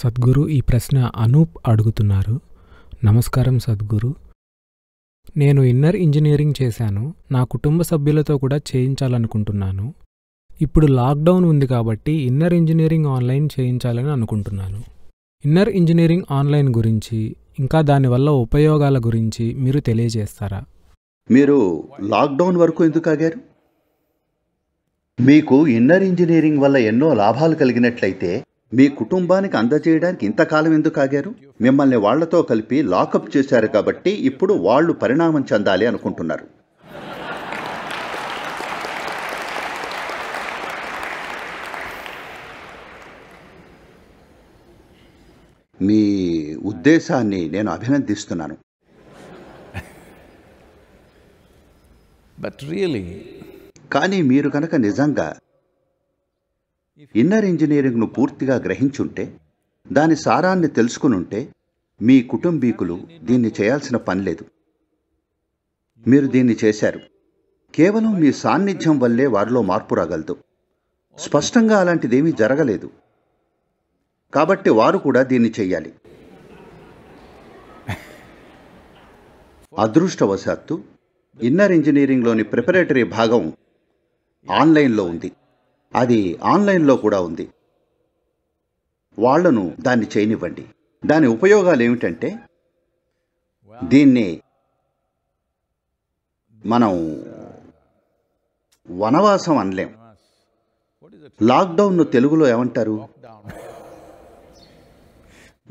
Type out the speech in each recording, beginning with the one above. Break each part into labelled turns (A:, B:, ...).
A: సద్గురు ఈ ప్రశ్న అనూప్ అడుగుతున్నారు నమస్కారం సద్గురు నేను ఇన్నర్ ఇంజనీరింగ్ చేశాను నా కుటుంబ సభ్యులతో కూడా చేయించాలనుకుంటున్నాను ఇప్పుడు లాక్డౌన్ ఉంది కాబట్టి ఇన్నర్ ఇంజనీరింగ్ ఆన్లైన్ చేయించాలని అనుకుంటున్నాను ఇన్నర్ ఇంజనీరింగ్ ఆన్లైన్ గురించి ఇంకా దానివల్ల ఉపయోగాల గురించి మీరు తెలియజేస్తారా మీరు లాక్డౌన్ వరకు ఎందుకు ఆగారు మీకు ఇన్నర్ ఇంజనీరింగ్ వల్ల ఎన్నో లాభాలు కలిగినట్లయితే మీ కుటుంబానికి అందజేయడానికి ఇంతకాలం ఎందుకు ఆగారు మిమ్మల్ని వాళ్లతో కలిపి లాకప్ చేశారు కాబట్టి ఇప్పుడు వాళ్ళు పరిణామం చెందాలి అనుకుంటున్నారు మీ ఉద్దేశాన్ని నేను అభినందిస్తున్నాను కానీ మీరు కనుక నిజంగా ఇన్నర్ ఇంజనీరింగ్ను పూర్తిగా గ్రహించుంటే దాని సారాన్ని తెలుసుకునుంటే మీ కుటుంబీకులు దీన్ని చేయాల్సిన పనిలేదు మీరు దీన్ని చేశారు కేవలం మీ సాన్నిధ్యం వల్లే వారిలో మార్పు రాగలదు స్పష్టంగా అలాంటిదేమీ జరగలేదు కాబట్టి వారు కూడా దీన్ని చెయ్యాలి అదృష్టవశాత్తు ఇన్నర్ ఇంజనీరింగ్లోని ప్రిపరేటరీ భాగం ఆన్లైన్లో ఉంది అది ఆన్లైన్లో కూడా ఉంది వాళ్లను దాన్ని చేయనివ్వండి దాని ఉపయోగాలు ఏమిటంటే దీన్ని మనం వనవాసం అనలేం లాక్డౌన్ను తెలుగులో ఏమంటారు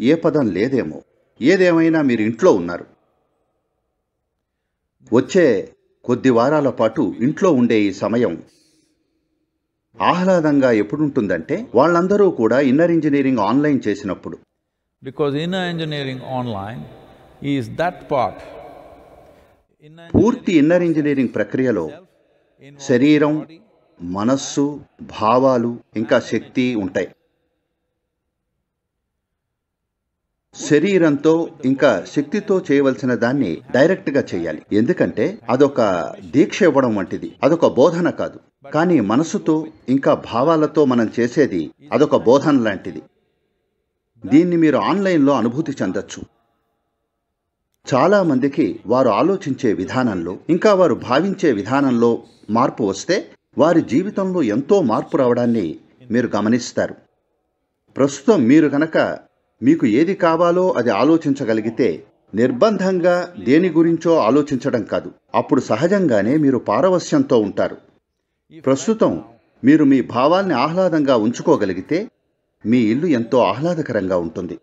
A: ఏ పదం లేదేమో ఏదేమైనా మీరు ఇంట్లో ఉన్నారు వచ్చే కొద్ది వారాల పాటు ఇంట్లో ఉండే ఈ సమయం ఆహ్లాదంగా ఎప్పుడుంటుందంటే వాళ్ళందరూ కూడా ఇన్నర్ ఇంజనీరింగ్ ఆన్లైన్ చేసినప్పుడు because inner engineering online is that part పూర్తి ఇన్నర్ ఇంజనీరింగ్ ప్రక్రియలో శరీరం మనస్సు భావాలు ఇంకా శక్తి ఉంటాయి శరీరంతో ఇంకా శక్తితో చేయవలసిన దాన్ని డైరెక్ట్ గా చేయాలి ఎందుకంటే అదొక దీక్ష ఇవ్వడం వంటిది అదొక బోధన కాదు కానీ మనసుతో ఇంకా భావాలతో మనం చేసేది అదొక బోధన లాంటిది దీన్ని మీరు ఆన్లైన్లో అనుభూతి చెందొచ్చు చాలా మందికి వారు ఆలోచించే విధానంలో ఇంకా వారు భావించే విధానంలో మార్పు వస్తే వారి జీవితంలో ఎంతో మార్పు రావడాన్ని మీరు గమనిస్తారు ప్రస్తుతం మీరు కనుక మీకు ఏది కావాలో అది ఆలోచించగలిగితే నిర్బంధంగా దేని గురించో ఆలోచించడం కాదు అప్పుడు సహజంగానే మీరు పారవస్యంతో ఉంటారు ప్రస్తుతం మీరు మీ భావాల్ని ఆహ్లాదంగా ఉంచుకోగలిగితే మీ ఇల్లు ఎంతో ఆహ్లాదకరంగా ఉంటుంది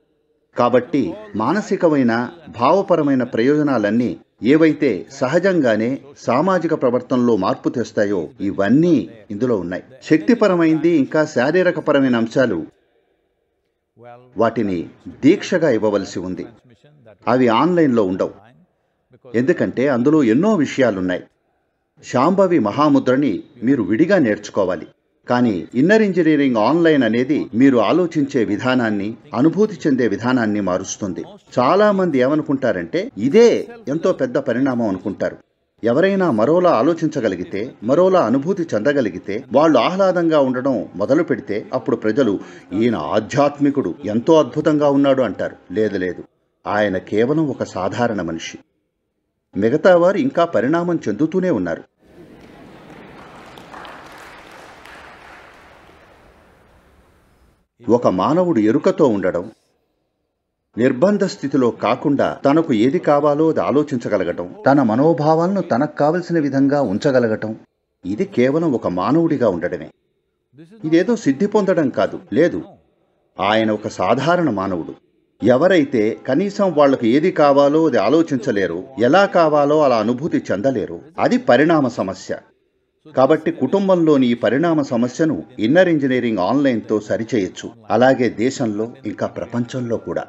A: కాబట్టి మానసికమైన భావపరమైన ప్రయోజనాలన్నీ ఏవైతే సహజంగానే సామాజిక ప్రవర్తనలో మార్పు తెస్తాయో ఇవన్నీ ఇందులో ఉన్నాయి శక్తిపరమైంది ఇంకా శారీరకపరమైన అంశాలు వాటిని దీక్షగా ఇవ్వవలసి ఉంది అవి ఆన్లైన్లో ఉండవు ఎందుకంటే అందులో ఎన్నో విషయాలున్నాయి శాంభవి మహాముద్రని మీరు విడిగా నేర్చుకోవాలి కానీ ఇన్నర్ ఇంజనీరింగ్ ఆన్లైన్ అనేది మీరు ఆలోచించే విధానాన్ని అనుభూతి చెందే విధానాన్ని మారుస్తుంది చాలామంది ఏమనుకుంటారంటే ఇదే ఎంతో పెద్ద పరిణామం అనుకుంటారు ఎవరైనా మరోలా ఆలోచించగలిగితే మరోలా అనుభూతి చెందగలిగితే వాళ్ళు ఆహ్లాదంగా ఉండడం మొదలు పెడితే అప్పుడు ప్రజలు ఈయన ఆధ్యాత్మికుడు ఎంతో అద్భుతంగా ఉన్నాడు అంటారు లేదు లేదు ఆయన కేవలం ఒక సాధారణ మనిషి మిగతా వారు ఇంకా పరిణామం చెందుతూనే ఉన్నారు ఒక మానవుడు ఎరుకతో ఉండడం నిర్బంధ స్థితిలో కాకుండా తనకు ఏది కావాలో అది ఆలోచించగలగటం తన మనోభావాలను తనకు కావలసిన విధంగా ఉంచగలగటం ఇది కేవలం ఒక మానవుడిగా ఉండడమే ఇదేదో సిద్ధి పొందడం కాదు లేదు ఆయన ఒక సాధారణ మానవుడు ఎవరైతే కనీసం వాళ్లకు ఏది కావాలో అది ఆలోచించలేరు ఎలా కావాలో అలా అనుభూతి చెందలేరు అది పరిణామ సమస్య కాబట్టి కుటుంబంలోని ఈ పరిణామ సమస్యను ఇన్నర్ ఇంజనీరింగ్ ఆన్లైన్తో సరిచేయొచ్చు అలాగే దేశంలో ఇంకా ప్రపంచంలో కూడా